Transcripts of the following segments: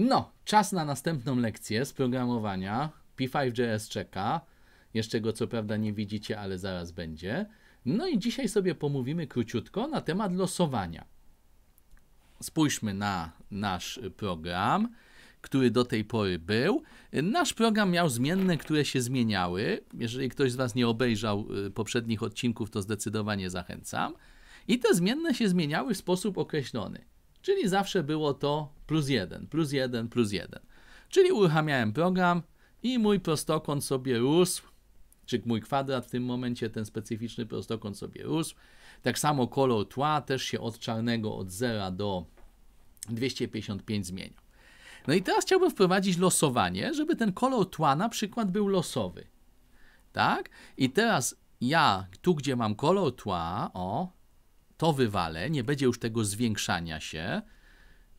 No, czas na następną lekcję z programowania. P5.js czeka. Jeszcze go co prawda nie widzicie, ale zaraz będzie. No i dzisiaj sobie pomówimy króciutko na temat losowania. Spójrzmy na nasz program, który do tej pory był. Nasz program miał zmienne, które się zmieniały. Jeżeli ktoś z Was nie obejrzał y, poprzednich odcinków, to zdecydowanie zachęcam. I te zmienne się zmieniały w sposób określony. Czyli zawsze było to plus jeden, plus jeden, plus jeden. Czyli uruchamiałem program i mój prostokąt sobie rósł, czy mój kwadrat w tym momencie, ten specyficzny prostokąt sobie rósł. Tak samo kolor tła też się od czarnego od 0 do 255 zmienił. No i teraz chciałbym wprowadzić losowanie, żeby ten kolor tła na przykład był losowy. Tak? I teraz ja, tu gdzie mam kolor tła, o, to wywalę, nie będzie już tego zwiększania się,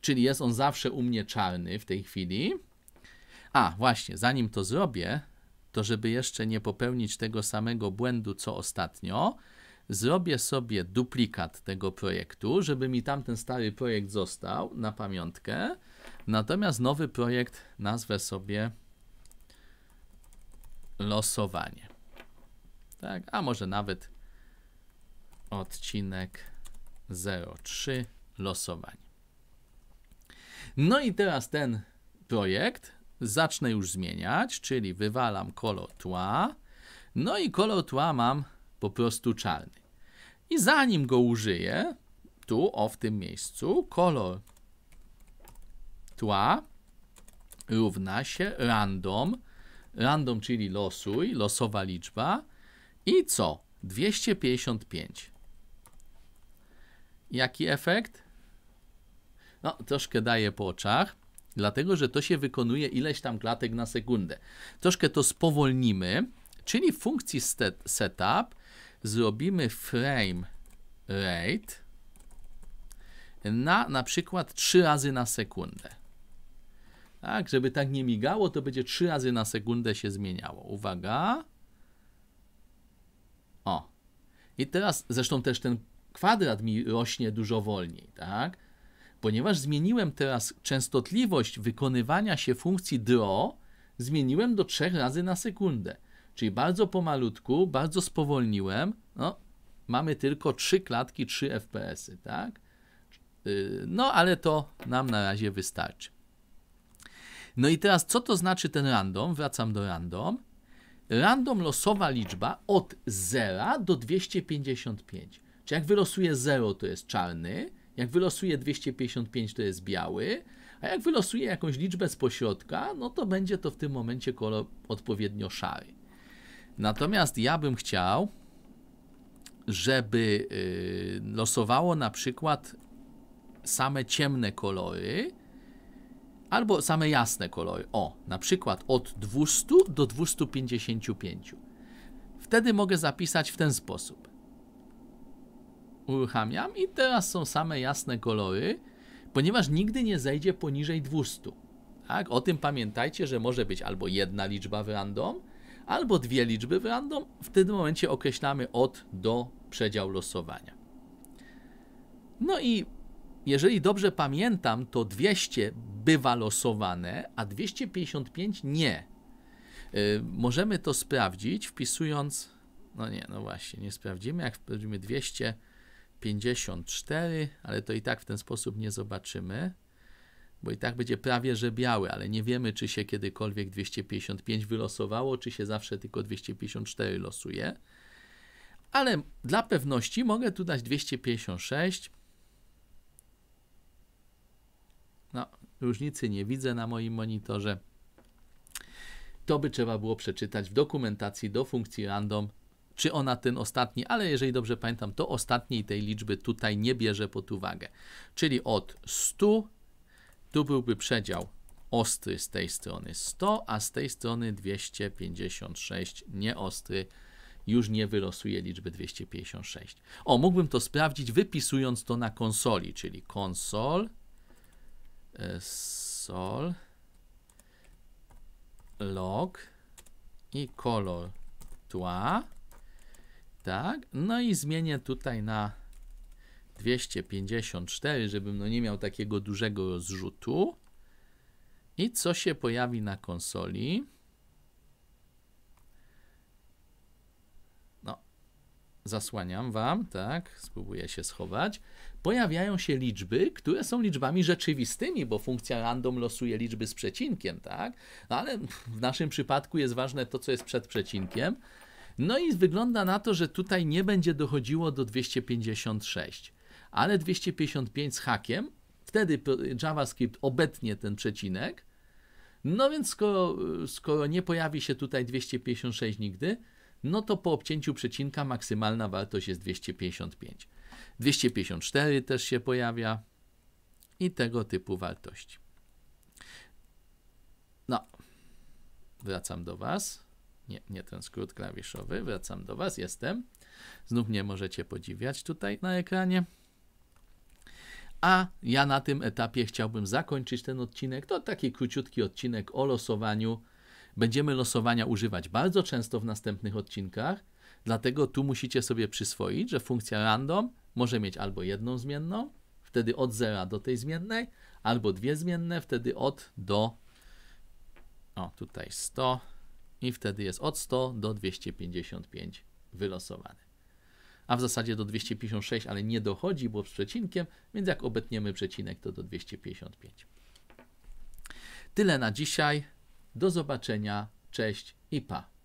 czyli jest on zawsze u mnie czarny w tej chwili. A, właśnie, zanim to zrobię, to żeby jeszcze nie popełnić tego samego błędu, co ostatnio, zrobię sobie duplikat tego projektu, żeby mi tamten stary projekt został na pamiątkę, natomiast nowy projekt nazwę sobie losowanie. Tak, a może nawet odcinek 03 losowanie. No i teraz ten projekt zacznę już zmieniać, czyli wywalam kolor tła. No i kolor tła mam po prostu czarny. I zanim go użyję, tu, o w tym miejscu, kolor tła równa się random, random czyli losuj, losowa liczba i co? 255. Jaki efekt? No, troszkę daje po oczach, dlatego że to się wykonuje ileś tam klatek na sekundę. Troszkę to spowolnimy, czyli w funkcji set, setup zrobimy frame rate na na przykład 3 razy na sekundę. Tak, żeby tak nie migało, to będzie 3 razy na sekundę się zmieniało. Uwaga. O. I teraz zresztą też ten kwadrat mi rośnie dużo wolniej, tak? Ponieważ zmieniłem teraz częstotliwość wykonywania się funkcji draw, zmieniłem do 3 razy na sekundę. Czyli bardzo pomalutku, bardzo spowolniłem. No, mamy tylko 3 klatki, 3 fps tak? Y, no, ale to nam na razie wystarczy. No i teraz, co to znaczy ten random? Wracam do random. Random losowa liczba od 0 do 255 jak wylosuje 0, to jest czarny, jak wylosuje 255, to jest biały, a jak wylosuje jakąś liczbę z pośrodka, no to będzie to w tym momencie kolor odpowiednio szary. Natomiast ja bym chciał, żeby y, losowało na przykład same ciemne kolory albo same jasne kolory. O, na przykład od 200 do 255. Wtedy mogę zapisać w ten sposób uruchamiam i teraz są same jasne kolory, ponieważ nigdy nie zejdzie poniżej 200. Tak? O tym pamiętajcie, że może być albo jedna liczba w random, albo dwie liczby w random. W tym momencie określamy od do przedział losowania. No i jeżeli dobrze pamiętam, to 200 bywa losowane, a 255 nie. Yy, możemy to sprawdzić wpisując. No nie, no właśnie, nie sprawdzimy. Jak wprowadzimy 200 54, ale to i tak w ten sposób nie zobaczymy, bo i tak będzie prawie że biały, ale nie wiemy, czy się kiedykolwiek 255 wylosowało, czy się zawsze tylko 254 losuje. Ale dla pewności mogę tu dać 256. No, różnicy nie widzę na moim monitorze. To by trzeba było przeczytać w dokumentacji do funkcji random czy ona ten ostatni, ale jeżeli dobrze pamiętam, to ostatniej tej liczby tutaj nie bierze pod uwagę. Czyli od 100, tu byłby przedział ostry z tej strony 100, a z tej strony 256 nieostry już nie wylosuje liczby 256. O, mógłbym to sprawdzić wypisując to na konsoli, czyli konsol e, sol log i kolor tła tak, no i zmienię tutaj na 254, żebym no nie miał takiego dużego zrzutu. I co się pojawi na konsoli? No, zasłaniam Wam, tak, spróbuję się schować. Pojawiają się liczby, które są liczbami rzeczywistymi, bo funkcja random losuje liczby z przecinkiem, tak? No ale w naszym przypadku jest ważne to, co jest przed przecinkiem. No i wygląda na to, że tutaj nie będzie dochodziło do 256, ale 255 z hakiem, wtedy JavaScript obetnie ten przecinek. No więc skoro, skoro nie pojawi się tutaj 256 nigdy, no to po obcięciu przecinka maksymalna wartość jest 255. 254 też się pojawia i tego typu wartości. No, wracam do Was nie, nie ten skrót klawiszowy. Wracam do Was, jestem. Znów mnie możecie podziwiać tutaj na ekranie. A ja na tym etapie chciałbym zakończyć ten odcinek. To taki króciutki odcinek o losowaniu. Będziemy losowania używać bardzo często w następnych odcinkach, dlatego tu musicie sobie przyswoić, że funkcja random może mieć albo jedną zmienną, wtedy od zera do tej zmiennej, albo dwie zmienne, wtedy od do, o tutaj 100, i wtedy jest od 100 do 255 wylosowany. A w zasadzie do 256, ale nie dochodzi, bo z przecinkiem, więc jak obetniemy przecinek, to do 255. Tyle na dzisiaj. Do zobaczenia. Cześć i pa.